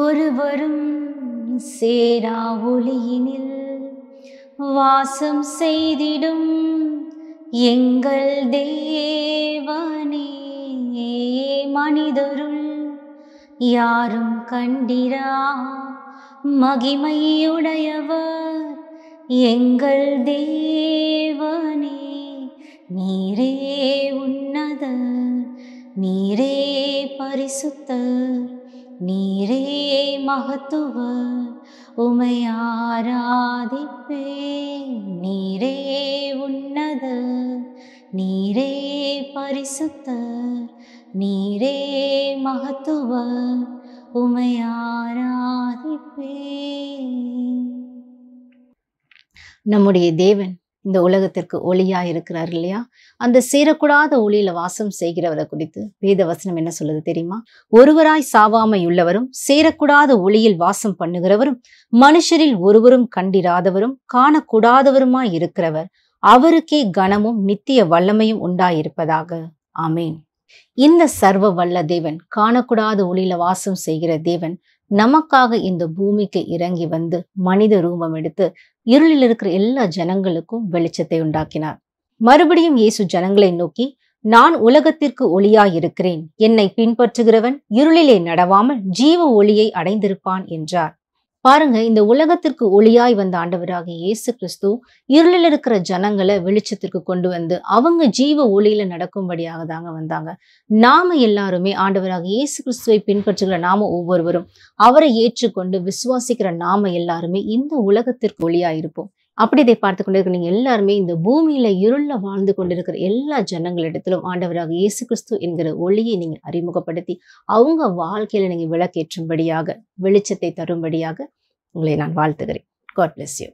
ஒருவரும் சேரா ஒளியினில் வாசம் செய்திடும் எங்கள் தேவனே மனிதருள் யாரும் கண்டிரா மகிமையுடையவர் எங்கள் தேவனே நீரே உன்னத நீரே பரிசுத்தர் நீரே மகத்துவ உமையாராதிப்பே நீரே உன்னத நீரே பரிசுத்த நீரே மகத்துவ உமையாராதிப்பே நம்முடைய தேவன் இந்த உலகத்திற்கு ஒளியா இருக்கிறார் இல்லையா அந்த சேரக்கூடாத ஒளியில வாசம் செய்கிறவரை குறித்து வேத வசனம் என்ன சொல்லுது தெரியுமா ஒருவராய் சாவாமை உள்ளவரும் சேரக்கூடாத ஒளியில் வாசம் பண்ணுகிறவரும் மனுஷரில் ஒருவரும் கண்டிராதவரும் காணக்கூடாதவருமாய் இருக்கிறவர் அவருக்கே கனமும் நித்திய வல்லமையும் உண்டாயிருப்பதாக ஆமேன் இந்த சர்வ வல்ல தேவன் காணக்கூடாத ஒளியில வாசம் செய்கிற தேவன் நமக்காக இந்த பூமிக்கு இறங்கி வந்து மனித ரூபம் எடுத்து இருளில் இருக்கிற எல்லா ஜனங்களுக்கும் வெளிச்சத்தை உண்டாக்கினார் மறுபடியும் இயேசு ஜனங்களை நோக்கி நான் உலகத்திற்கு ஒளியாயிருக்கிறேன் என்னை பின்பற்றுகிறவன் இருளிலே நடவாமல் ஜீவ ஒளியை அடைந்திருப்பான் என்றார் பாருங்க இந்த உலகத்திற்கு ஒளியாய் வந்த ஆண்டவராக இயேசு கிறிஸ்து இருளில் இருக்கிற ஜனங்களை வெளிச்சத்திற்கு கொண்டு வந்து அவங்க ஜீவ ஒளியில நடக்கும்படியாக தாங்க வந்தாங்க நாம எல்லாருமே ஆண்டவராக இயேசு கிறிஸ்துவை பின்பற்றுகிற நாம ஒவ்வொருவரும் அவரை ஏற்றுக்கொண்டு விசுவாசிக்கிற நாம எல்லாருமே இந்த உலகத்திற்கு ஒளியா இருப்போம் அப்படி இதை பார்த்து கொண்டிருக்க நீங்கள் எல்லாருமே இந்த பூமியில் இருள வாழ்ந்து கொண்டிருக்கிற எல்லா ஜனங்களிடத்திலும் ஆண்டவராக இயேசு கிறிஸ்து என்கிற ஒளியை நீங்கள் அறிமுகப்படுத்தி அவங்க வாழ்க்கையில் நீங்கள் விளக்கேற்றும்படியாக வெளிச்சத்தை தரும்படியாக உங்களை நான் வாழ்த்துகிறேன் காட் பிளஸ் யூ